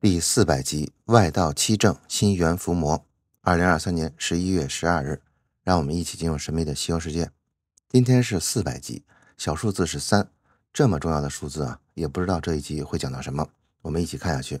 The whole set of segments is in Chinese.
第四百集外道七正心猿伏魔，二零二三年十一月十二日，让我们一起进入神秘的西游世界。今天是四百集，小数字是三，这么重要的数字啊，也不知道这一集会讲到什么。我们一起看下去。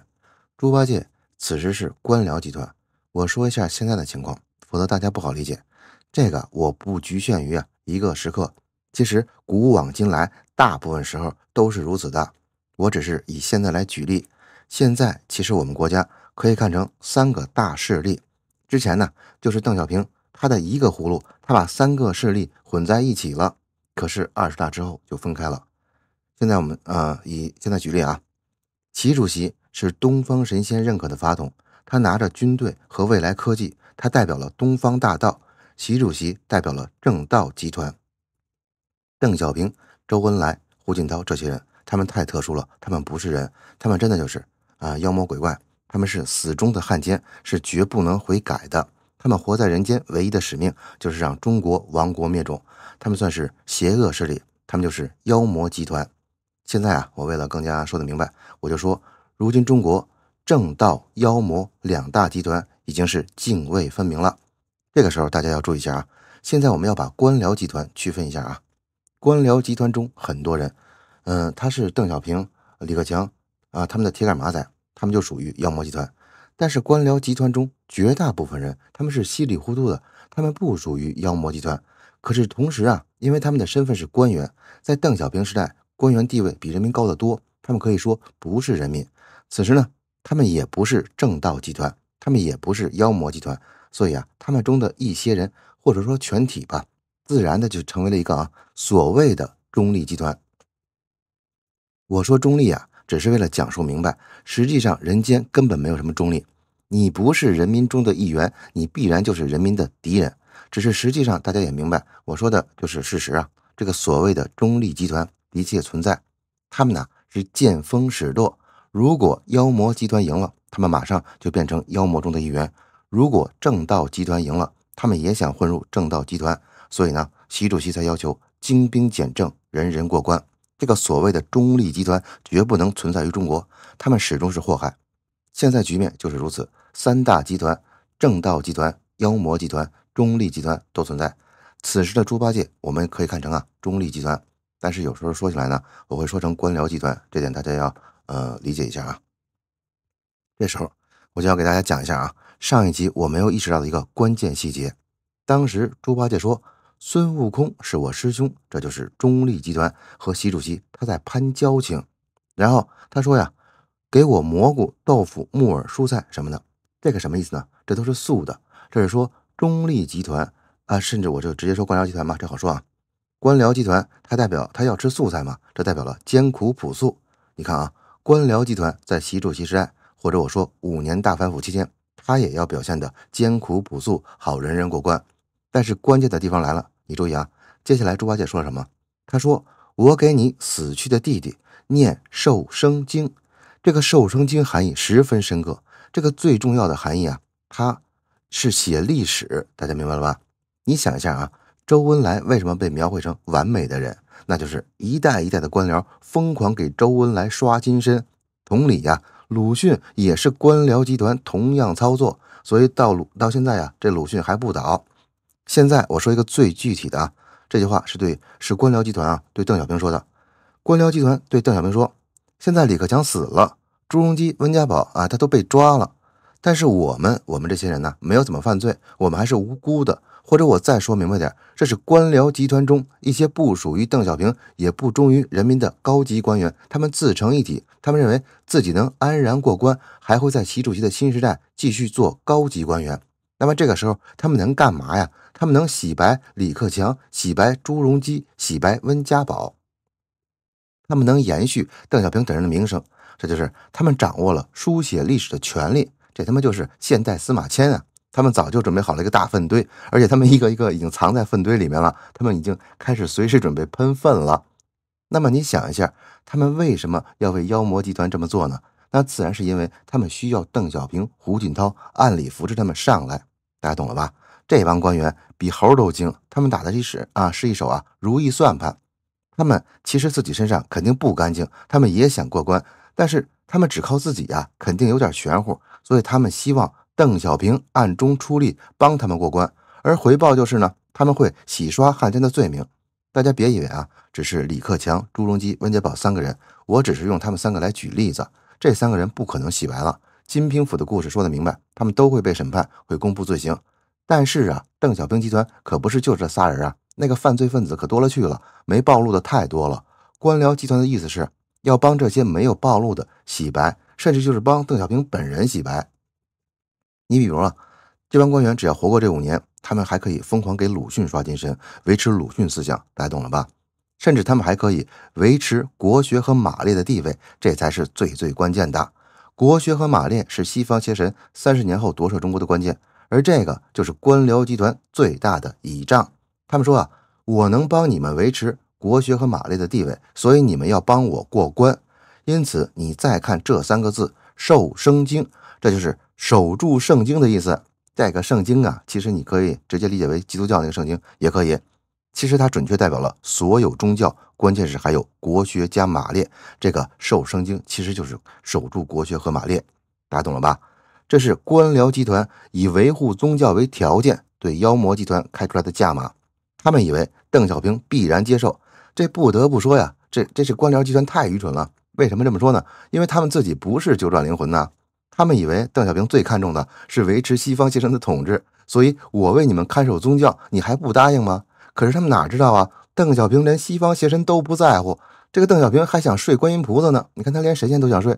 猪八戒此时是官僚集团，我说一下现在的情况，否则大家不好理解。这个我不局限于啊一个时刻，其实古往今来大部分时候都是如此的。我只是以现在来举例。现在其实我们国家可以看成三个大势力。之前呢，就是邓小平，他的一个葫芦，他把三个势力混在一起了。可是二十大之后就分开了。现在我们呃，以现在举例啊，习主席是东方神仙认可的法统，他拿着军队和未来科技，他代表了东方大道。习主席代表了正道集团。邓小平、周恩来、胡锦涛这些人，他们太特殊了，他们不是人，他们真的就是。啊！妖魔鬼怪，他们是死忠的汉奸，是绝不能悔改的。他们活在人间唯一的使命就是让中国亡国灭种。他们算是邪恶势力，他们就是妖魔集团。现在啊，我为了更加说得明白，我就说，如今中国正道妖魔两大集团已经是泾渭分明了。这个时候大家要注意一下啊！现在我们要把官僚集团区分一下啊！官僚集团中很多人，嗯，他是邓小平、李克强。啊，他们的铁杆马仔，他们就属于妖魔集团。但是官僚集团中绝大部分人，他们是稀里糊涂的，他们不属于妖魔集团。可是同时啊，因为他们的身份是官员，在邓小平时代，官员地位比人民高得多，他们可以说不是人民。此时呢，他们也不是正道集团，他们也不是妖魔集团，所以啊，他们中的一些人，或者说全体吧，自然的就成为了一个啊所谓的中立集团。我说中立啊。只是为了讲述明白，实际上人间根本没有什么中立。你不是人民中的一员，你必然就是人民的敌人。只是实际上大家也明白，我说的就是事实啊。这个所谓的中立集团，一切存在，他们呢是见风使舵。如果妖魔集团赢了，他们马上就变成妖魔中的一员；如果正道集团赢了，他们也想混入正道集团。所以呢，习主席才要求精兵简政，人人过关。这个所谓的中立集团绝不能存在于中国，他们始终是祸害。现在局面就是如此，三大集团：正道集团、妖魔集团、中立集团都存在。此时的猪八戒，我们可以看成啊中立集团，但是有时候说起来呢，我会说成官僚集团，这点大家要呃理解一下啊。这时候我就要给大家讲一下啊，上一集我没有意识到的一个关键细节，当时猪八戒说。孙悟空是我师兄，这就是中立集团和习主席他在攀交情。然后他说呀，给我蘑菇、豆腐、木耳、蔬菜什么的，这个什么意思呢？这都是素的，这是说中立集团啊，甚至我就直接说官僚集团嘛，这好说啊。官僚集团他代表他要吃素菜嘛，这代表了艰苦朴素。你看啊，官僚集团在习主席时代，或者我说五年大反腐期间，他也要表现的艰苦朴素，好人人过关。但是关键的地方来了，你注意啊！接下来猪八戒说什么？他说：“我给你死去的弟弟念《受生经》。”这个《受生经》含义十分深刻，这个最重要的含义啊，它是写历史。大家明白了吧？你想一下啊，周恩来为什么被描绘成完美的人？那就是一代一代的官僚疯狂给周恩来刷金身。同理呀，鲁迅也是官僚集团同样操作，所以到鲁到现在啊，这鲁迅还不倒。现在我说一个最具体的啊，这句话是对，是官僚集团啊，对邓小平说的。官僚集团对邓小平说：“现在李克强死了，朱镕基、温家宝啊，他都被抓了。但是我们，我们这些人呢，没有怎么犯罪，我们还是无辜的。或者我再说明白点，这是官僚集团中一些不属于邓小平，也不忠于人民的高级官员，他们自成一体，他们认为自己能安然过关，还会在习主席的新时代继续做高级官员。那么这个时候，他们能干嘛呀？”他们能洗白李克强，洗白朱镕基，洗白温家宝，他们能延续邓小平等人的名声，这就是他们掌握了书写历史的权利。这他妈就是现代司马迁啊！他们早就准备好了一个大粪堆，而且他们一个一个已经藏在粪堆里面了。他们已经开始随时准备喷粪了。那么你想一下，他们为什么要为妖魔集团这么做呢？那自然是因为他们需要邓小平、胡锦涛暗里扶持他们上来。大家懂了吧？这帮官员。比猴都精，他们打的一手啊，是一手啊如意算盘。他们其实自己身上肯定不干净，他们也想过关，但是他们只靠自己啊，肯定有点玄乎，所以他们希望邓小平暗中出力帮他们过关，而回报就是呢，他们会洗刷汉奸的罪名。大家别以为啊，只是李克强、朱镕基、温家宝三个人，我只是用他们三个来举例子，这三个人不可能洗白了。金平府的故事说得明白，他们都会被审判，会公布罪行。但是啊，邓小平集团可不是就这仨人啊，那个犯罪分子可多了去了，没暴露的太多了。官僚集团的意思是要帮这些没有暴露的洗白，甚至就是帮邓小平本人洗白。你比如啊，这帮官员只要活过这五年，他们还可以疯狂给鲁迅刷金身，维持鲁迅思想，大家懂了吧？甚至他们还可以维持国学和马列的地位，这才是最最关键的。国学和马列是西方邪神三十年后夺舍中国的关键。而这个就是官僚集团最大的倚仗。他们说啊，我能帮你们维持国学和马列的地位，所以你们要帮我过关。因此，你再看这三个字“受圣经”，这就是守住圣经的意思。这个圣经啊，其实你可以直接理解为基督教那个圣经，也可以。其实它准确代表了所有宗教，关键是还有国学加马列。这个“受圣经”其实就是守住国学和马列，大家懂了吧？这是官僚集团以维护宗教为条件对妖魔集团开出来的价码，他们以为邓小平必然接受。这不得不说呀，这这是官僚集团太愚蠢了。为什么这么说呢？因为他们自己不是九转灵魂呐。他们以为邓小平最看重的是维持西方邪神的统治，所以我为你们看守宗教，你还不答应吗？可是他们哪知道啊？邓小平连西方邪神都不在乎。这个邓小平还想睡观音菩萨呢，你看他连神仙都想睡。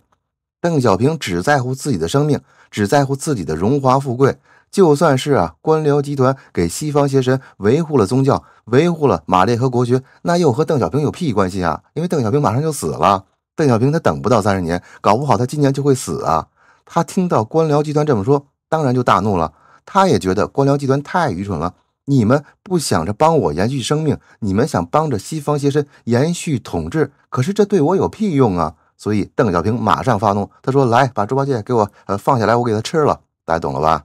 邓小平只在乎自己的生命，只在乎自己的荣华富贵。就算是啊，官僚集团给西方邪神维护了宗教，维护了马列和国学，那又和邓小平有屁关系啊？因为邓小平马上就死了，邓小平他等不到三十年，搞不好他今年就会死啊！他听到官僚集团这么说，当然就大怒了。他也觉得官僚集团太愚蠢了。你们不想着帮我延续生命，你们想帮着西方邪神延续统治，可是这对我有屁用啊！所以，邓小平马上发怒，他说：“来，把猪八戒给我呃放下来，我给他吃了。”大家懂了吧？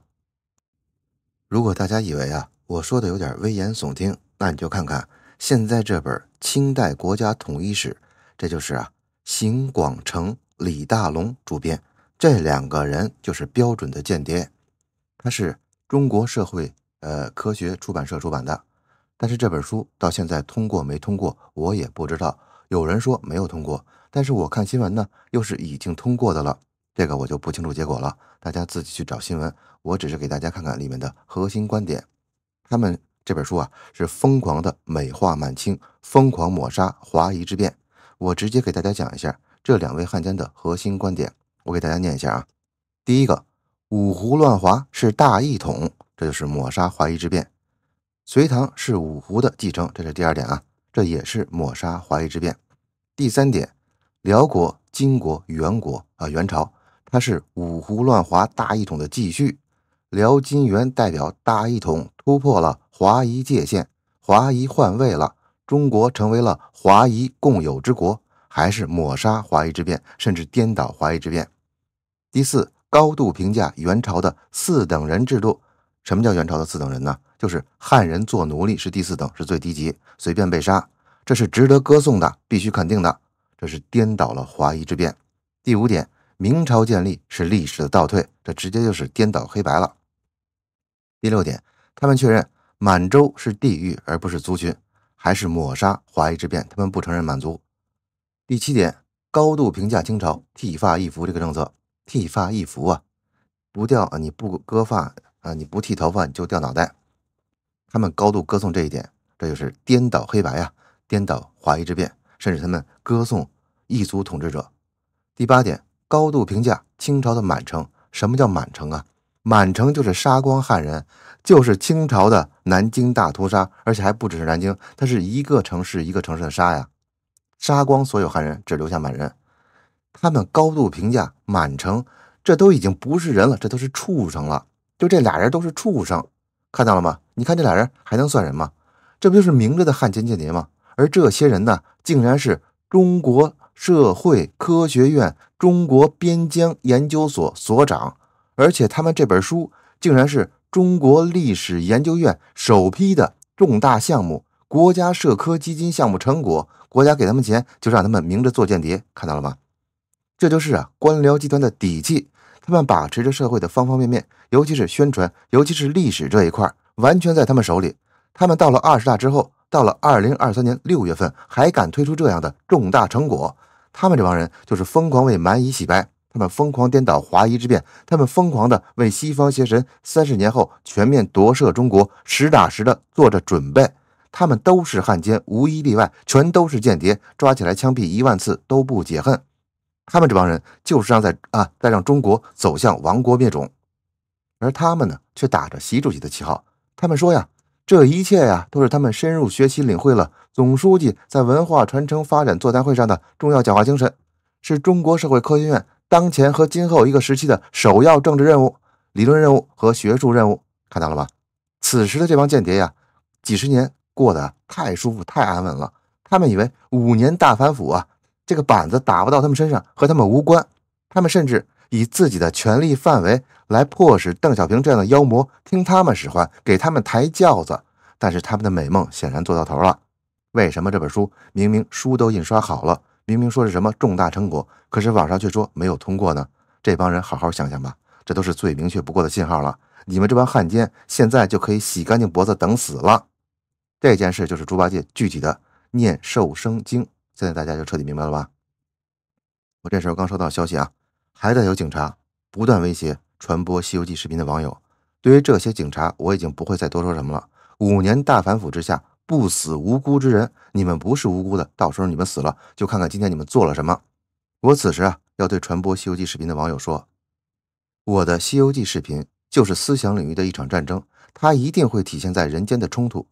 如果大家以为啊我说的有点危言耸听，那你就看看现在这本清代国家统一史，这就是啊邢广成、李大龙主编，这两个人就是标准的间谍。他是中国社会呃科学出版社出版的，但是这本书到现在通过没通过，我也不知道。有人说没有通过。但是我看新闻呢，又是已经通过的了，这个我就不清楚结果了，大家自己去找新闻。我只是给大家看看里面的核心观点。他们这本书啊，是疯狂的美化满清，疯狂抹杀华夷之变。我直接给大家讲一下这两位汉奸的核心观点，我给大家念一下啊。第一个，五胡乱华是大一统，这就是抹杀华夷之变。隋唐是五胡的继承，这是第二点啊，这也是抹杀华夷之变。第三点。辽国、金国、元国啊，元朝，它是五胡乱华大一统的继续。辽、金、元代表大一统，突破了华夷界限，华夷换位了，中国成为了华夷共有之国，还是抹杀华夷之变，甚至颠倒华夷之变。第四，高度评价元朝的四等人制度。什么叫元朝的四等人呢？就是汉人做奴隶是第四等，是最低级，随便被杀，这是值得歌颂的，必须肯定的。这是颠倒了华夷之辨。第五点，明朝建立是历史的倒退，这直接就是颠倒黑白了。第六点，他们确认满洲是地域而不是族群，还是抹杀华夷之辨，他们不承认满族。第七点，高度评价清朝剃发易服这个政策，剃发易服啊，不掉啊，你不割发啊，你不剃头发你就掉脑袋。他们高度歌颂这一点，这就是颠倒黑白啊，颠倒华夷之辨。甚至他们歌颂异族统治者。第八点，高度评价清朝的满城。什么叫满城啊？满城就是杀光汉人，就是清朝的南京大屠杀，而且还不只是南京，它是一个城市一个城市的杀呀，杀光所有汉人，只留下满人。他们高度评价满城，这都已经不是人了，这都是畜生了。就这俩人都是畜生，看到了吗？你看这俩人还能算人吗？这不就是明着的汉奸间谍吗？而这些人呢，竟然是中国社会科学院中国边疆研究所所长，而且他们这本书竟然是中国历史研究院首批的重大项目、国家社科基金项目成果。国家给他们钱，就让他们明着做间谍，看到了吗？这就是啊，官僚集团的底气，他们把持着社会的方方面面，尤其是宣传，尤其是历史这一块，完全在他们手里。他们到了二十大之后，到了二零二三年六月份，还敢推出这样的重大成果，他们这帮人就是疯狂为蛮夷洗白，他们疯狂颠倒华夷之变，他们疯狂的为西方邪神三十年后全面夺舍中国，实打实的做着准备。他们都是汉奸，无一例外，全都是间谍，抓起来枪毙一万次都不解恨。他们这帮人就是让在啊，在让中国走向亡国灭种，而他们呢，却打着习主席的旗号，他们说呀。这一切呀，都是他们深入学习领会了总书记在文化传承发展座谈会上的重要讲话精神，是中国社会科学院当前和今后一个时期的首要政治任务、理论任务和学术任务。看到了吧？此时的这帮间谍呀，几十年过得太舒服、太安稳了。他们以为五年大反腐啊，这个板子打不到他们身上，和他们无关。他们甚至。以自己的权力范围来迫使邓小平这样的妖魔听他们使唤，给他们抬轿子。但是他们的美梦显然做到头了。为什么这本书明明书都印刷好了，明明说是什么重大成果，可是网上却说没有通过呢？这帮人好好想想吧，这都是最明确不过的信号了。你们这帮汉奸现在就可以洗干净脖子等死了。这件事就是猪八戒具体的念瘦生经。现在大家就彻底明白了吧？我这时候刚收到消息啊。还在有警察不断威胁传播《西游记》视频的网友。对于这些警察，我已经不会再多说什么了。五年大反腐之下，不死无辜之人，你们不是无辜的。到时候你们死了，就看看今天你们做了什么。我此时啊，要对传播《西游记》视频的网友说：我的《西游记》视频就是思想领域的一场战争，它一定会体现在人间的冲突。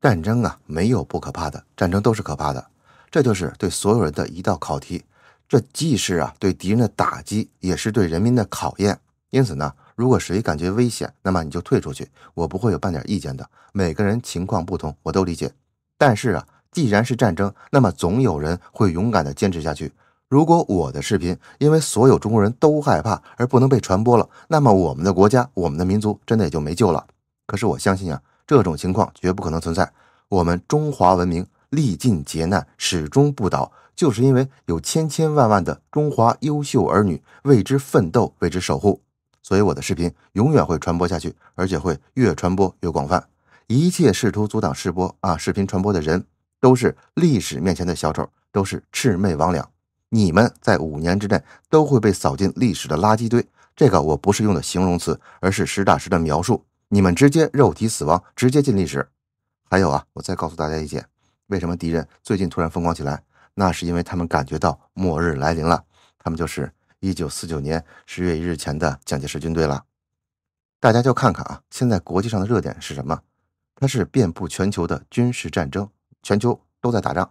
战争啊，没有不可怕的，战争都是可怕的。这就是对所有人的一道考题。这既是啊对敌人的打击，也是对人民的考验。因此呢，如果谁感觉危险，那么你就退出去，我不会有半点意见的。每个人情况不同，我都理解。但是啊，既然是战争，那么总有人会勇敢的坚持下去。如果我的视频因为所有中国人都害怕而不能被传播了，那么我们的国家，我们的民族真的也就没救了。可是我相信啊，这种情况绝不可能存在。我们中华文明历尽劫难，始终不倒。就是因为有千千万万的中华优秀儿女为之奋斗、为之守护，所以我的视频永远会传播下去，而且会越传播越广泛。一切试图阻挡视播啊视频传播的人，都是历史面前的小丑，都是魑魅魍魉。你们在五年之内都会被扫进历史的垃圾堆。这个我不是用的形容词，而是实打实的描述。你们直接肉体死亡，直接进历史。还有啊，我再告诉大家一件：为什么敌人最近突然疯狂起来？那是因为他们感觉到末日来临了，他们就是一九四九年十月一日前的蒋介石军队了。大家就看看啊，现在国际上的热点是什么？它是遍布全球的军事战争，全球都在打仗，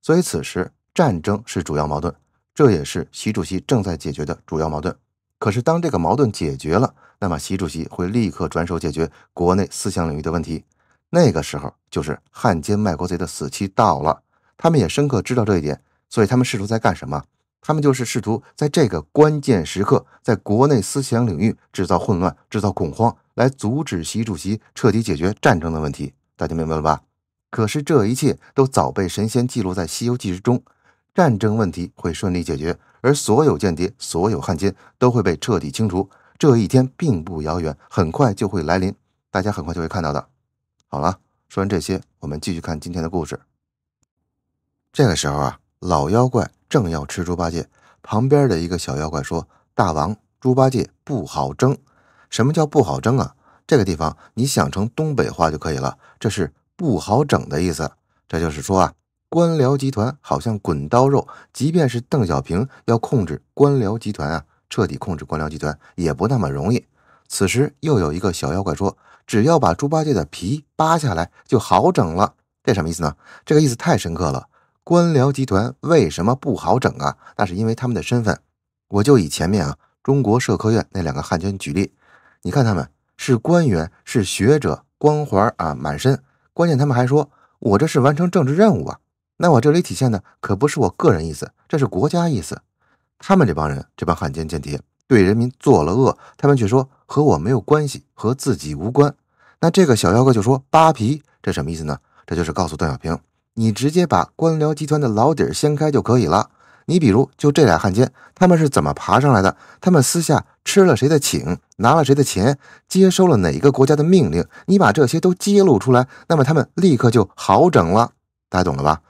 所以此时战争是主要矛盾，这也是习主席正在解决的主要矛盾。可是当这个矛盾解决了，那么习主席会立刻转手解决国内思想领域的问题，那个时候就是汉奸卖国贼的死期到了。他们也深刻知道这一点，所以他们试图在干什么？他们就是试图在这个关键时刻，在国内思想领域制造混乱、制造恐慌，来阻止习主席彻底解决战争的问题。大家明白了吧？可是这一切都早被神仙记录在《西游记》之中，战争问题会顺利解决，而所有间谍、所有汉奸都会被彻底清除。这一天并不遥远，很快就会来临。大家很快就会看到的。好了，说完这些，我们继续看今天的故事。这个时候啊，老妖怪正要吃猪八戒，旁边的一个小妖怪说：“大王，猪八戒不好争，什么叫不好争啊？这个地方你想成东北话就可以了，这是不好整的意思。这就是说啊，官僚集团好像滚刀肉，即便是邓小平要控制官僚集团啊，彻底控制官僚集团也不那么容易。此时又有一个小妖怪说：“只要把猪八戒的皮扒下来就好整了。”这什么意思呢？这个意思太深刻了。官僚集团为什么不好整啊？那是因为他们的身份。我就以前面啊，中国社科院那两个汉奸举例。你看他们是官员，是学者，光环啊满身。关键他们还说，我这是完成政治任务啊。那我这里体现的可不是我个人意思，这是国家意思。他们这帮人，这帮汉奸间谍，对人民做了恶，他们却说和我没有关系，和自己无关。那这个小妖哥就说扒皮，这什么意思呢？这就是告诉邓小平。你直接把官僚集团的老底儿掀开就可以了。你比如就这俩汉奸，他们是怎么爬上来的？他们私下吃了谁的请，拿了谁的钱，接收了哪个国家的命令？你把这些都揭露出来，那么他们立刻就好整了。大家懂了吧？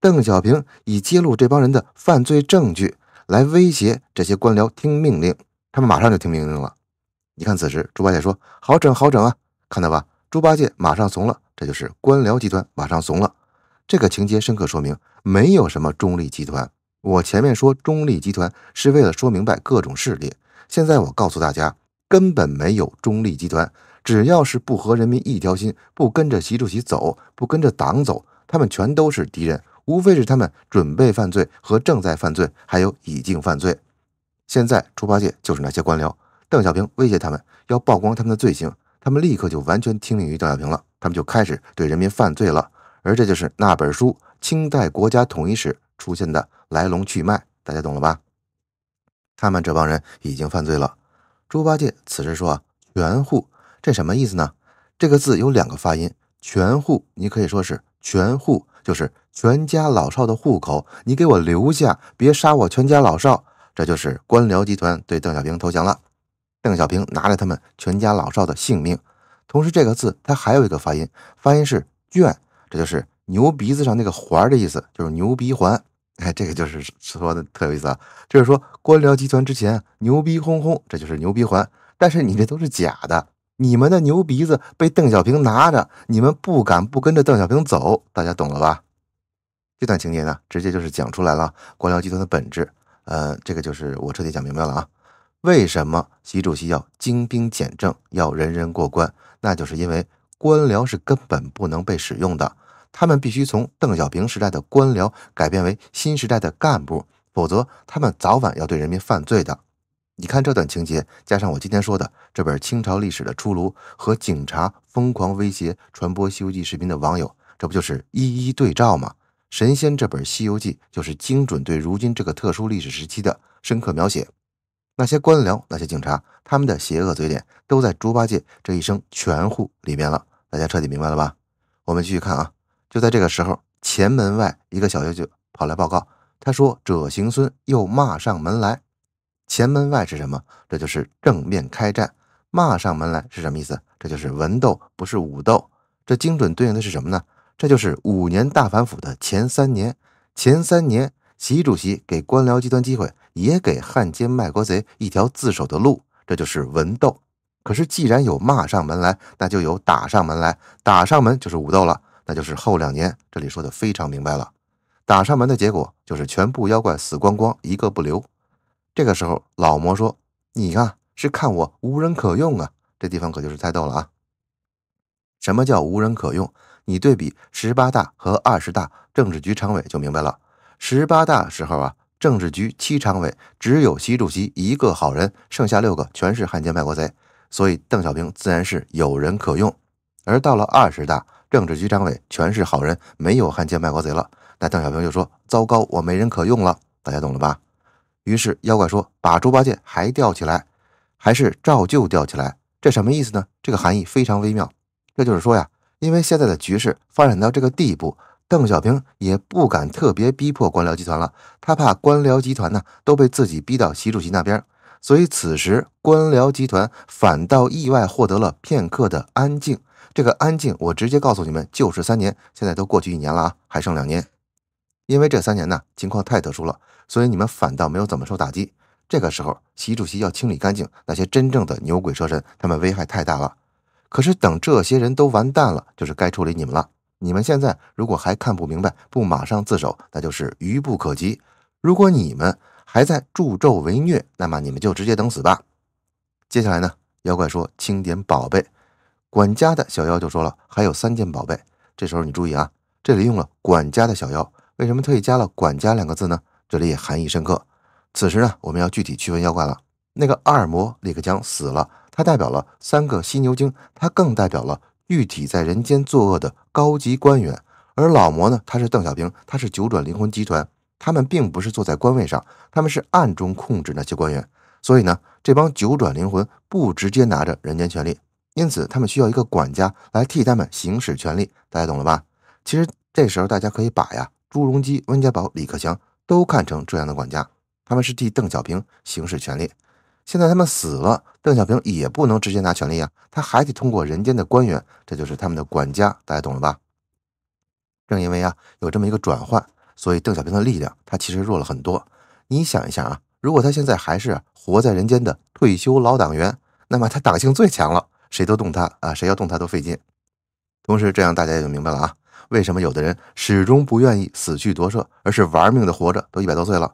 邓小平以揭露这帮人的犯罪证据来威胁这些官僚听命令，他们马上就听命令了。你看，此时猪八戒说：“好整好整啊！”看到吧，猪八戒马上怂了，这就是官僚集团马上怂了。这个情节深刻说明，没有什么中立集团。我前面说中立集团是为了说明白各种势力。现在我告诉大家，根本没有中立集团。只要是不和人民一条心，不跟着习主席走，不跟着党走，他们全都是敌人。无非是他们准备犯罪和正在犯罪，还有已经犯罪。现在猪八戒就是那些官僚。邓小平威胁他们要曝光他们的罪行，他们立刻就完全听命于邓小平了。他们就开始对人民犯罪了。而这就是那本书《清代国家统一史》出现的来龙去脉，大家懂了吧？他们这帮人已经犯罪了。猪八戒此时说：“啊，全户，这什么意思呢？这个字有两个发音，全户，你可以说是全户，就是全家老少的户口，你给我留下，别杀我全家老少。”这就是官僚集团对邓小平投降了。邓小平拿了他们全家老少的性命。同时，这个字它还有一个发音，发音是卷。这就是牛鼻子上那个环的意思，就是牛鼻环。哎，这个就是说的特有意思啊，就是说官僚集团之前牛逼哄哄，这就是牛鼻环。但是你这都是假的，你们的牛鼻子被邓小平拿着，你们不敢不跟着邓小平走。大家懂了吧？这段情节呢，直接就是讲出来了官僚集团的本质。呃，这个就是我彻底讲明白了啊。为什么习主席要精兵简政，要人人过关？那就是因为。官僚是根本不能被使用的，他们必须从邓小平时代的官僚改变为新时代的干部，否则他们早晚要对人民犯罪的。你看这段情节，加上我今天说的这本清朝历史的出炉和警察疯狂威胁传播《西游记》视频的网友，这不就是一一对照吗？神仙这本《西游记》就是精准对如今这个特殊历史时期的深刻描写。那些官僚、那些警察，他们的邪恶嘴脸，都在猪八戒这一声“全护”里面了。大家彻底明白了吧？我们继续看啊！就在这个时候，前门外一个小妖精跑来报告，他说：“者行孙又骂上门来。”前门外是什么？这就是正面开战。骂上门来是什么意思？这就是文斗，不是武斗。这精准对应的是什么呢？这就是五年大反腐的前三年。前三年，习主席给官僚集团机会。也给汉奸卖国贼一条自首的路，这就是文斗。可是既然有骂上门来，那就有打上门来。打上门就是武斗了，那就是后两年。这里说的非常明白了，打上门的结果就是全部妖怪死光光，一个不留。这个时候老魔说：“你啊，是看我无人可用啊？这地方可就是太逗了啊！什么叫无人可用？你对比十八大和二十大政治局常委就明白了。十八大时候啊。”政治局七常委只有习主席一个好人，剩下六个全是汉奸卖国贼，所以邓小平自然是有人可用。而到了二十大，政治局常委全是好人，没有汉奸卖国贼了，那邓小平就说：“糟糕，我没人可用了。”大家懂了吧？于是妖怪说：“把猪八戒还吊起来，还是照旧吊起来。”这什么意思呢？这个含义非常微妙。这就是说呀，因为现在的局势发展到这个地步。邓小平也不敢特别逼迫官僚集团了，他怕官僚集团呢都被自己逼到习主席那边，所以此时官僚集团反倒意外获得了片刻的安静。这个安静，我直接告诉你们，就是三年，现在都过去一年了啊，还剩两年。因为这三年呢情况太特殊了，所以你们反倒没有怎么受打击。这个时候，习主席要清理干净那些真正的牛鬼蛇神，他们危害太大了。可是等这些人都完蛋了，就是该处理你们了。你们现在如果还看不明白，不马上自首，那就是愚不可及。如果你们还在助纣为虐，那么你们就直接等死吧。接下来呢，妖怪说清点宝贝，管家的小妖就说了，还有三件宝贝。这时候你注意啊，这里用了管家的小妖，为什么特意加了管家两个字呢？这里也含义深刻。此时呢，我们要具体区分妖怪了。那个二魔立刻将死了，他代表了三个犀牛精，他更代表了。玉体在人间作恶的高级官员，而老魔呢？他是邓小平，他是九转灵魂集团。他们并不是坐在官位上，他们是暗中控制那些官员。所以呢，这帮九转灵魂不直接拿着人间权力，因此他们需要一个管家来替他们行使权力。大家懂了吧？其实这时候大家可以把呀朱镕基、温家宝、李克强都看成这样的管家，他们是替邓小平行使权力。现在他们死了，邓小平也不能直接拿权力啊，他还得通过人间的官员，这就是他们的管家，大家懂了吧？正因为啊有这么一个转换，所以邓小平的力量他其实弱了很多。你想一下啊，如果他现在还是活在人间的退休老党员，那么他党性最强了，谁都动他啊，谁要动他都费劲。同时，这样大家也就明白了啊，为什么有的人始终不愿意死去夺舍，而是玩命的活着，都一百多岁了，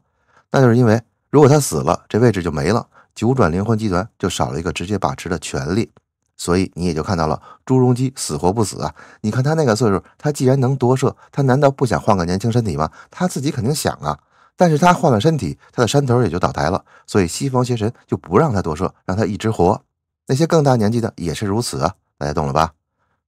那就是因为如果他死了，这位置就没了。九转灵魂集团就少了一个直接把持的权力，所以你也就看到了朱镕基死活不死啊！你看他那个岁数，他既然能夺舍，他难道不想换个年轻身体吗？他自己肯定想啊！但是他换了身体，他的山头也就倒台了，所以西方邪神就不让他夺舍，让他一直活。那些更大年纪的也是如此啊！大家懂了吧？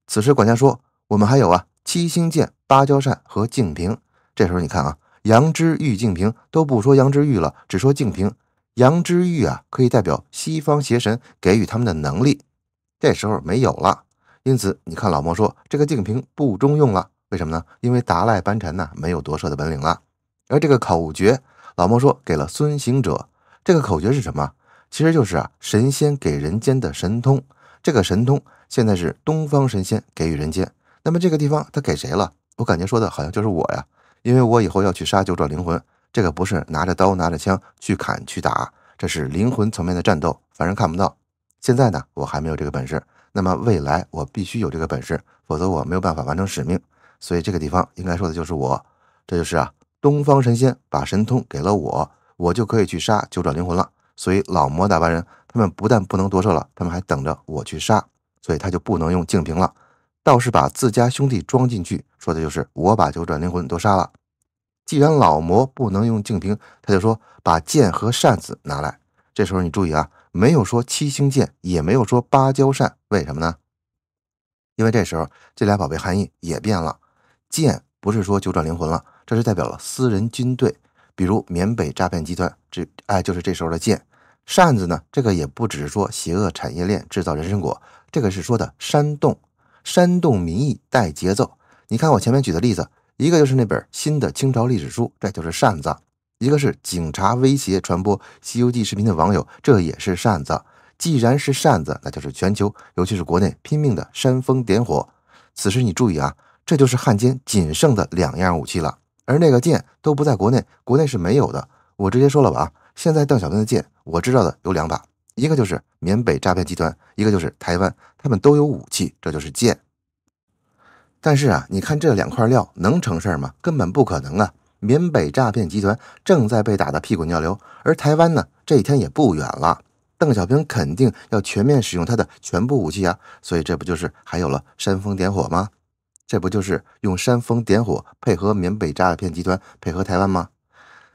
此时管家说：“我们还有啊，七星剑、芭蕉扇和净瓶。”这时候你看啊，羊脂玉净瓶都不说羊脂玉了，只说净瓶。羊脂玉啊，可以代表西方邪神给予他们的能力，这时候没有了。因此，你看老莫说这个净瓶不中用了，为什么呢？因为达赖班禅呢没有夺舍的本领了。而这个口诀，老莫说给了孙行者。这个口诀是什么？其实就是啊，神仙给人间的神通。这个神通现在是东方神仙给予人间。那么这个地方他给谁了？我感觉说的好像就是我呀，因为我以后要去杀九转灵魂。这个不是拿着刀拿着枪去砍去打，这是灵魂层面的战斗，凡人看不到。现在呢，我还没有这个本事，那么未来我必须有这个本事，否则我没有办法完成使命。所以这个地方应该说的就是我，这就是啊，东方神仙把神通给了我，我就可以去杀九转灵魂了。所以老魔大完人，他们不但不能夺舍了，他们还等着我去杀，所以他就不能用净瓶了，倒是把自家兄弟装进去，说的就是我把九转灵魂都杀了。既然老魔不能用净瓶，他就说把剑和扇子拿来。这时候你注意啊，没有说七星剑，也没有说芭蕉扇，为什么呢？因为这时候这俩宝贝含义也变了。剑不是说九转灵魂了，这是代表了私人军队，比如缅北诈骗集团。这哎，就是这时候的剑。扇子呢，这个也不只是说邪恶产业链制造人参果，这个是说的煽动，煽动民意带节奏。你看我前面举的例子。一个就是那本新的清朝历史书，这就是扇子；一个是警察威胁传播《西游记》视频的网友，这也是扇子。既然是扇子，那就是全球，尤其是国内拼命的煽风点火。此时你注意啊，这就是汉奸仅剩的两样武器了。而那个剑都不在国内，国内是没有的。我直接说了吧，现在邓小平的剑，我知道的有两把，一个就是缅北诈骗集团，一个就是台湾，他们都有武器，这就是剑。但是啊，你看这两块料能成事儿吗？根本不可能啊！缅北诈骗集团正在被打得屁滚尿流，而台湾呢，这一天也不远了。邓小平肯定要全面使用他的全部武器啊，所以这不就是还有了煽风点火吗？这不就是用煽风点火配合缅北诈骗集团，配合台湾吗？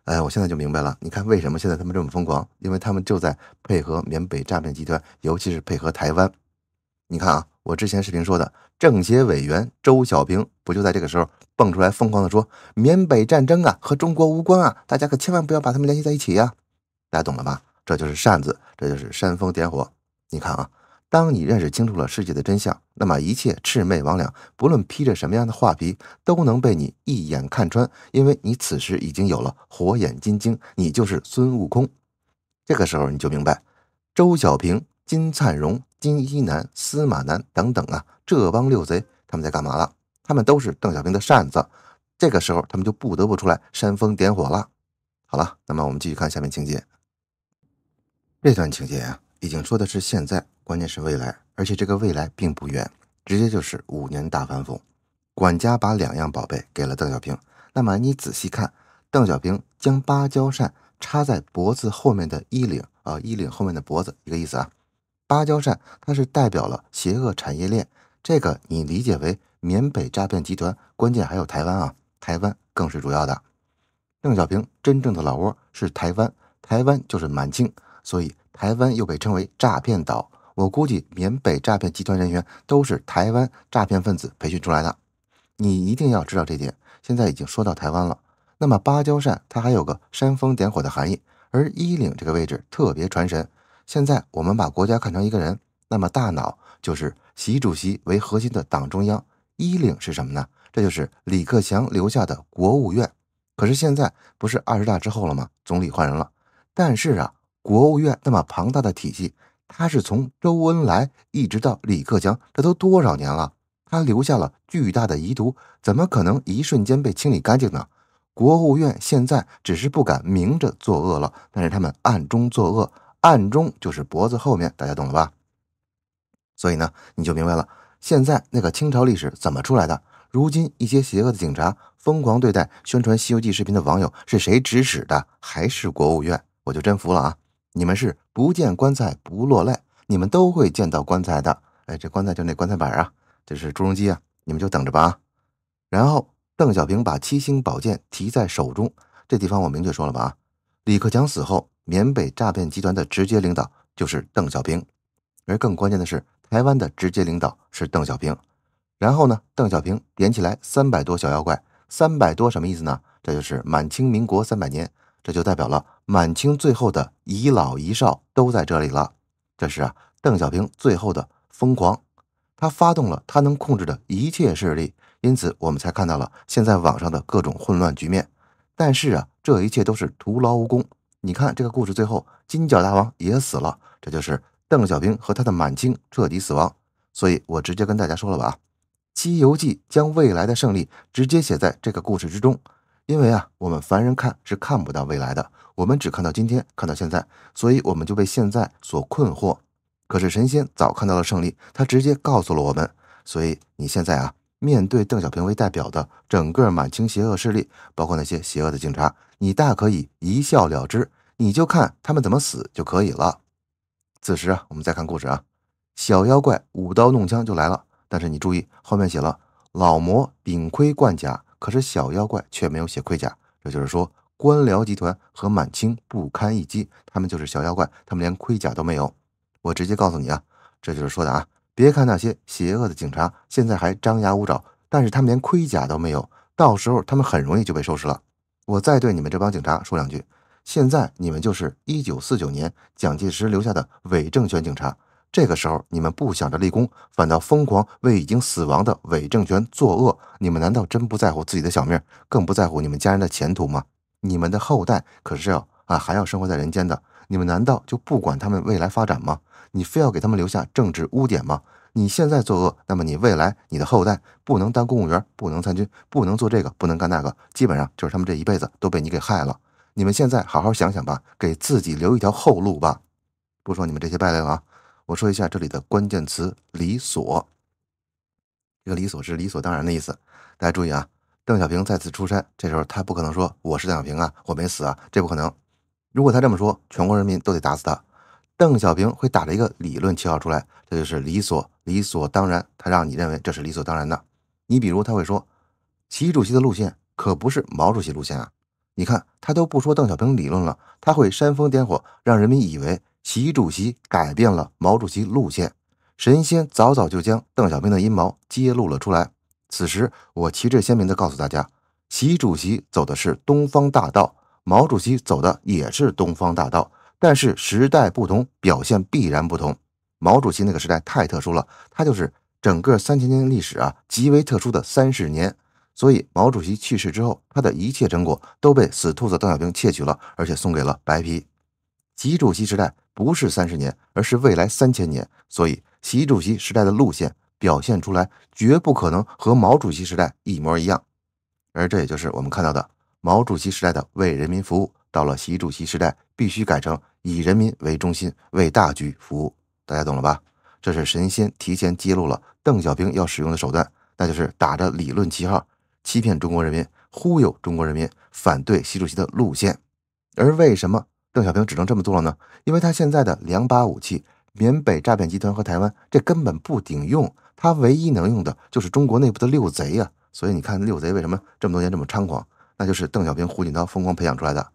哎，我现在就明白了，你看为什么现在他们这么疯狂？因为他们就在配合缅北诈骗集团，尤其是配合台湾。你看啊，我之前视频说的政协委员周小平，不就在这个时候蹦出来，疯狂的说缅北战争啊和中国无关啊，大家可千万不要把他们联系在一起呀！大家懂了吧？这就是扇子，这就是煽风点火。你看啊，当你认识清楚了世界的真相，那么一切魑魅魍魉，不论披着什么样的画皮，都能被你一眼看穿，因为你此时已经有了火眼金睛，你就是孙悟空。这个时候你就明白，周小平、金灿荣。金一南、司马南等等啊，这帮六贼他们在干嘛了？他们都是邓小平的扇子，这个时候他们就不得不出来煽风点火了。好了，那么我们继续看下面情节。这段情节啊，已经说的是现在，关键是未来，而且这个未来并不远，直接就是五年大反腐。管家把两样宝贝给了邓小平，那么你仔细看，邓小平将芭蕉扇插在脖子后面的衣领啊，衣领后面的脖子一个意思啊。芭蕉扇，它是代表了邪恶产业链，这个你理解为缅北诈骗集团，关键还有台湾啊，台湾更是主要的。邓小平真正的老窝是台湾，台湾就是满清，所以台湾又被称为诈骗岛。我估计缅北诈骗集团人员都是台湾诈骗分子培训出来的，你一定要知道这点。现在已经说到台湾了，那么芭蕉扇它还有个煽风点火的含义，而衣领这个位置特别传神。现在我们把国家看成一个人，那么大脑就是习主席为核心的党中央，衣领是什么呢？这就是李克强留下的国务院。可是现在不是二十大之后了吗？总理换人了。但是啊，国务院那么庞大的体系，他是从周恩来一直到李克强，这都多少年了？他留下了巨大的遗毒，怎么可能一瞬间被清理干净呢？国务院现在只是不敢明着作恶了，但是他们暗中作恶。暗中就是脖子后面，大家懂了吧？所以呢，你就明白了，现在那个清朝历史怎么出来的？如今一些邪恶的警察疯狂对待宣传《西游记》视频的网友，是谁指使的？还是国务院？我就真服了啊！你们是不见棺材不落泪，你们都会见到棺材的。哎，这棺材就那棺材板啊，这是朱镕基啊，你们就等着吧啊！然后邓小平把七星宝剑提在手中，这地方我明确说了吧啊！李克强死后。缅北诈骗集团的直接领导就是邓小平，而更关键的是，台湾的直接领导是邓小平。然后呢，邓小平点起来三百多小妖怪，三百多什么意思呢？这就是满清民国三百年，这就代表了满清最后的遗老遗少都在这里了。这是啊，邓小平最后的疯狂，他发动了他能控制的一切势力，因此我们才看到了现在网上的各种混乱局面。但是啊，这一切都是徒劳无功。你看这个故事最后，金角大王也死了，这就是邓小平和他的满清彻底死亡。所以我直接跟大家说了吧，西游记》将未来的胜利直接写在这个故事之中，因为啊，我们凡人看是看不到未来的，我们只看到今天，看到现在，所以我们就被现在所困惑。可是神仙早看到了胜利，他直接告诉了我们，所以你现在啊。面对邓小平为代表的整个满清邪恶势力，包括那些邪恶的警察，你大可以一笑了之，你就看他们怎么死就可以了。此时啊，我们再看故事啊，小妖怪舞刀弄枪就来了。但是你注意后面写了老魔顶盔贯甲，可是小妖怪却没有写盔甲。这就是说官僚集团和满清不堪一击，他们就是小妖怪，他们连盔甲都没有。我直接告诉你啊，这就是说的啊。别看那些邪恶的警察现在还张牙舞爪，但是他们连盔甲都没有，到时候他们很容易就被收拾了。我再对你们这帮警察说两句：，现在你们就是一九四九年蒋介石留下的伪政权警察。这个时候，你们不想着立功，反倒疯狂为已经死亡的伪政权作恶，你们难道真不在乎自己的小命，更不在乎你们家人的前途吗？你们的后代可是要啊还要生活在人间的，你们难道就不管他们未来发展吗？你非要给他们留下政治污点吗？你现在作恶，那么你未来你的后代不能当公务员，不能参军，不能做这个，不能干那个，基本上就是他们这一辈子都被你给害了。你们现在好好想想吧，给自己留一条后路吧。不说你们这些败类了啊，我说一下这里的关键词“理所”。这个“理所”是理所当然的意思。大家注意啊，邓小平再次出山，这时候他不可能说“我是邓小平啊，我没死啊”，这不可能。如果他这么说，全国人民都得打死他。邓小平会打着一个理论旗号出来，这就是理所理所当然，他让你认为这是理所当然的。你比如他会说，习主席的路线可不是毛主席路线啊！你看他都不说邓小平理论了，他会煽风点火，让人民以为习主席改变了毛主席路线。神仙早早就将邓小平的阴谋揭露了出来。此时，我旗帜鲜明地告诉大家，习主席走的是东方大道，毛主席走的也是东方大道。但是时代不同，表现必然不同。毛主席那个时代太特殊了，他就是整个三千年历史啊，极为特殊的三十年。所以毛主席去世之后，他的一切成果都被死兔子邓小平窃取了，而且送给了白皮。习主席时代不是三十年，而是未来三千年。所以习主席时代的路线表现出来，绝不可能和毛主席时代一模一样。而这也就是我们看到的毛主席时代的为人民服务。到了习主席时代，必须改成以人民为中心，为大局服务。大家懂了吧？这是神仙提前揭露了邓小平要使用的手段，那就是打着理论旗号欺骗中国人民、忽悠中国人民、反对习主席的路线。而为什么邓小平只能这么做了呢？因为他现在的两把武器——缅北诈骗集团和台湾，这根本不顶用。他唯一能用的就是中国内部的六贼呀。所以你看，六贼为什么这么多年这么猖狂？那就是邓小平、胡锦涛疯狂培养出来的。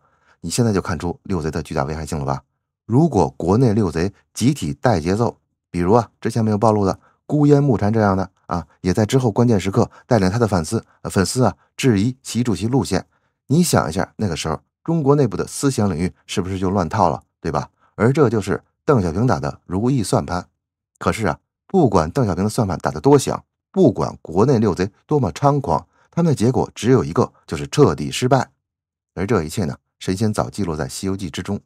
你现在就看出六贼的巨大危害性了吧？如果国内六贼集体带节奏，比如啊之前没有暴露的孤烟木禅这样的啊，也在之后关键时刻带领他的粉丝粉丝啊质疑习主席路线。你想一下，那个时候中国内部的思想领域是不是就乱套了，对吧？而这就是邓小平打的如意算盘。可是啊，不管邓小平的算盘打得多响，不管国内六贼多么猖狂，他们的结果只有一个，就是彻底失败。而这一切呢？神仙早记录在《西游记》之中，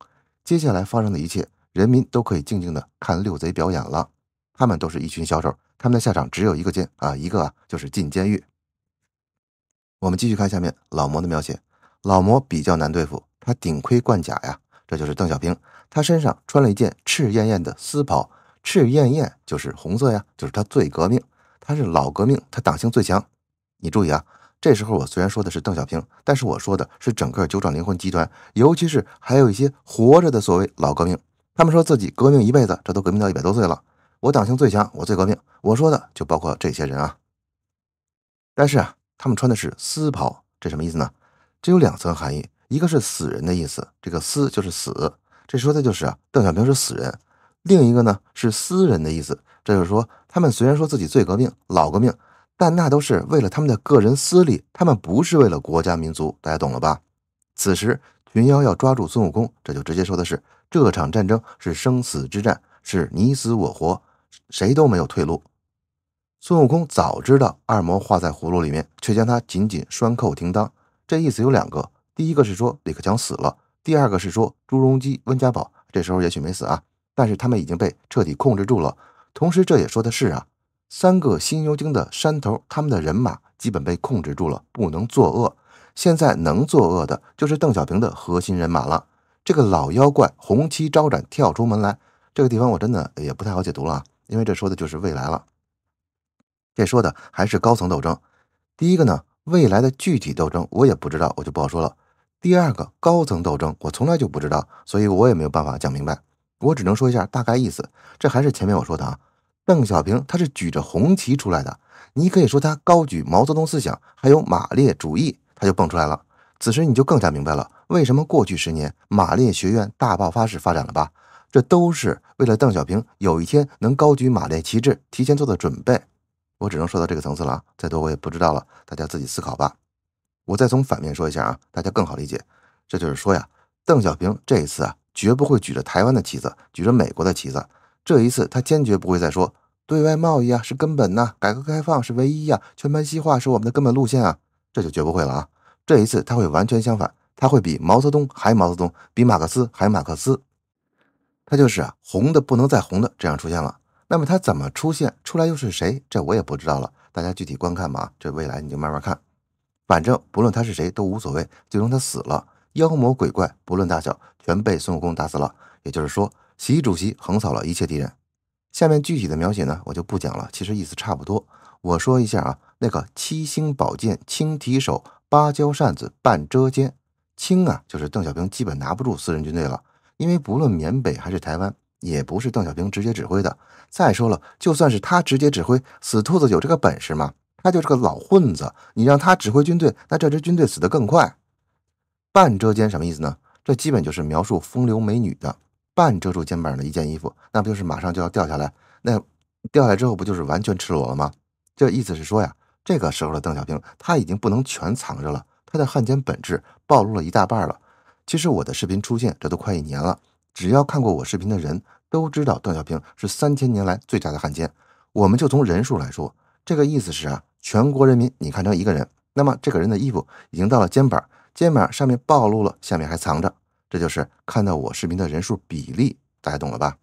接下来发生的一切，人民都可以静静地看六贼表演了。他们都是一群小丑，他们的下场只有一个：监啊，一个啊，就是进监狱。我们继续看下面老魔的描写。老魔比较难对付，他顶盔贯甲呀，这就是邓小平。他身上穿了一件赤艳艳的丝袍，赤艳艳就是红色呀，就是他最革命，他是老革命，他党性最强。你注意啊。这时候我虽然说的是邓小平，但是我说的是整个九转灵魂集团，尤其是还有一些活着的所谓老革命，他们说自己革命一辈子，这都革命到一百多岁了。我党性最强，我最革命。我说的就包括这些人啊。但是啊，他们穿的是“私袍”，这什么意思呢？这有两层含义，一个是“死人”的意思，这个“私就是死，这说的就是啊邓小平是死人；另一个呢是“私人”的意思，这就是说他们虽然说自己最革命、老革命。但那都是为了他们的个人私利，他们不是为了国家民族，大家懂了吧？此时群妖要抓住孙悟空，这就直接说的是这场战争是生死之战，是你死我活，谁都没有退路。孙悟空早知道二魔化在葫芦里面，却将他紧紧拴扣停当。这意思有两个：第一个是说李克强死了；第二个是说朱镕基、温家宝这时候也许没死啊，但是他们已经被彻底控制住了。同时，这也说的是啊。三个心牛精的山头，他们的人马基本被控制住了，不能作恶。现在能作恶的就是邓小平的核心人马了。这个老妖怪红旗招展，跳出门来。这个地方我真的也不太好解读了，因为这说的就是未来了。这说的还是高层斗争。第一个呢，未来的具体斗争我也不知道，我就不好说了。第二个高层斗争，我从来就不知道，所以我也没有办法讲明白。我只能说一下大概意思，这还是前面我说的啊。邓小平他是举着红旗出来的，你可以说他高举毛泽东思想，还有马列主义，他就蹦出来了。此时你就更加明白了为什么过去十年马列学院大爆发式发展了吧？这都是为了邓小平有一天能高举马列旗帜，提前做的准备。我只能说到这个层次了啊，再多我也不知道了，大家自己思考吧。我再从反面说一下啊，大家更好理解。这就是说呀，邓小平这一次啊，绝不会举着台湾的旗子，举着美国的旗子。这一次，他坚决不会再说对外贸易啊是根本呐，改革开放是唯一呀，全盘西化是我们的根本路线啊，这就绝不会了啊！这一次他会完全相反，他会比毛泽东还毛泽东，比马克思还马克思，他就是啊红的不能再红的这样出现了。那么他怎么出现出来又是谁？这我也不知道了，大家具体观看吧。这未来你就慢慢看，反正不论他是谁都无所谓。最终他死了，妖魔鬼怪不论大小，全被孙悟空打死了。也就是说。习主席横扫了一切敌人，下面具体的描写呢，我就不讲了，其实意思差不多。我说一下啊，那个七星宝剑轻提手，芭蕉扇子半遮肩。轻啊，就是邓小平基本拿不住私人军队了，因为不论缅北还是台湾，也不是邓小平直接指挥的。再说了，就算是他直接指挥，死兔子有这个本事吗？他就是个老混子，你让他指挥军队，那这支军队死得更快。半遮肩什么意思呢？这基本就是描述风流美女的。半遮住肩膀的一件衣服，那不就是马上就要掉下来？那掉下来之后，不就是完全赤裸了吗？这意思是说呀，这个时候的邓小平，他已经不能全藏着了，他的汉奸本质暴露了一大半了。其实我的视频出现这都快一年了，只要看过我视频的人都知道，邓小平是三千年来最大的汉奸。我们就从人数来说，这个意思是啊，全国人民，你看成一个人，那么这个人的衣服已经到了肩膀，肩膀上面暴露了，下面还藏着。这就是看到我视频的人数比例，大家懂了吧？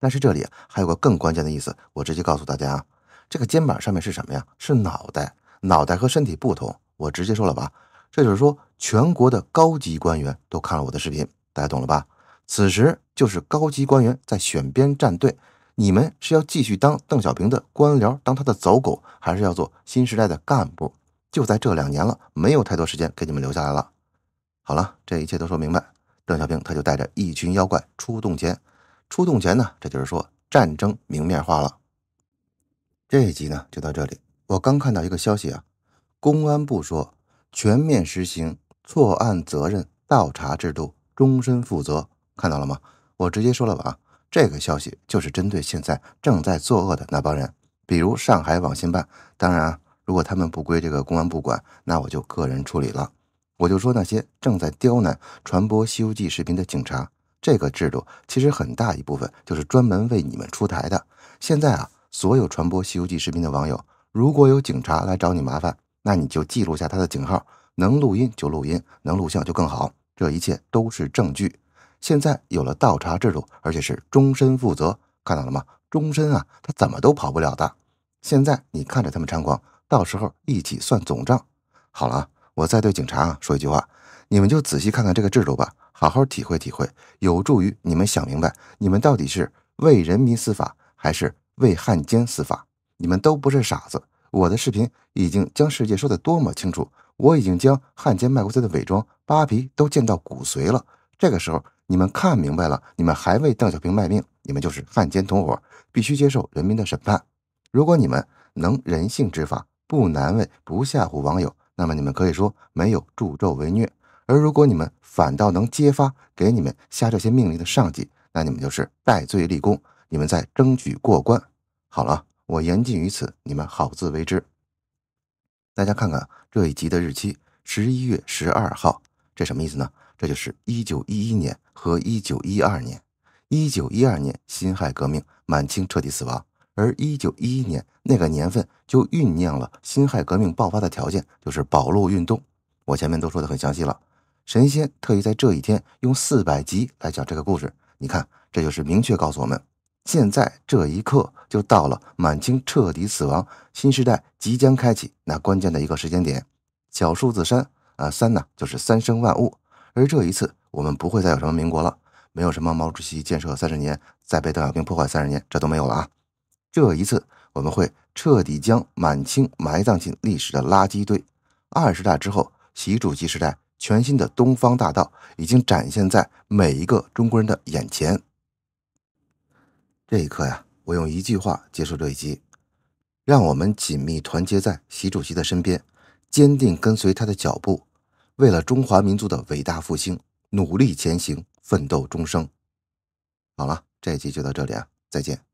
但是这里还有个更关键的意思，我直接告诉大家啊，这个肩膀上面是什么呀？是脑袋。脑袋和身体不同，我直接说了吧，这就是说全国的高级官员都看了我的视频，大家懂了吧？此时就是高级官员在选边站队，你们是要继续当邓小平的官僚，当他的走狗，还是要做新时代的干部？就在这两年了，没有太多时间给你们留下来了。好了，这一切都说明白。邓小平他就带着一群妖怪出洞前，出洞前呢，这就是说战争明面化了。这一集呢就到这里。我刚看到一个消息啊，公安部说全面实行错案责任倒查制度，终身负责。看到了吗？我直接说了吧啊，这个消息就是针对现在正在作恶的那帮人，比如上海网信办。当然啊，如果他们不归这个公安部管，那我就个人处理了。我就说那些正在刁难传播《西游记》视频的警察，这个制度其实很大一部分就是专门为你们出台的。现在啊，所有传播《西游记》视频的网友，如果有警察来找你麻烦，那你就记录下他的警号，能录音就录音，能录像就更好。这一切都是证据。现在有了倒查制度，而且是终身负责，看到了吗？终身啊，他怎么都跑不了的。现在你看着他们猖狂，到时候一起算总账。好了啊。我再对警察啊说一句话，你们就仔细看看这个制度吧，好好体会体会，有助于你们想明白，你们到底是为人民司法还是为汉奸司法？你们都不是傻子。我的视频已经将世界说的多么清楚，我已经将汉奸卖国贼的伪装扒皮都见到骨髓了。这个时候你们看明白了，你们还为邓小平卖命，你们就是汉奸同伙，必须接受人民的审判。如果你们能人性执法，不难为，不吓唬网友。那么你们可以说没有助纣为虐，而如果你们反倒能揭发给你们下这些命令的上级，那你们就是戴罪立功，你们在争取过关。好了，我言尽于此，你们好自为之。大家看看这一集的日期，十一月十二号，这什么意思呢？这就是一九一一年和一九一二年，一九一二年辛亥革命，满清彻底死亡。而一九一一年那个年份就酝酿了辛亥革命爆发的条件，就是保路运动。我前面都说的很详细了。神仙特意在这一天用四百集来讲这个故事，你看，这就是明确告诉我们，现在这一刻就到了满清彻底死亡、新时代即将开启那关键的一个时间点。小数字三啊，三呢就是三生万物。而这一次，我们不会再有什么民国了，没有什么毛主席建设三十年，再被邓小平破坏三十年，这都没有了啊。这一次，我们会彻底将满清埋葬进历史的垃圾堆。二十大之后，习主席时代全新的东方大道已经展现在每一个中国人的眼前。这一刻呀，我用一句话结束这一集：让我们紧密团结在习主席的身边，坚定跟随他的脚步，为了中华民族的伟大复兴努力前行，奋斗终生。好了，这一集就到这里啊，再见。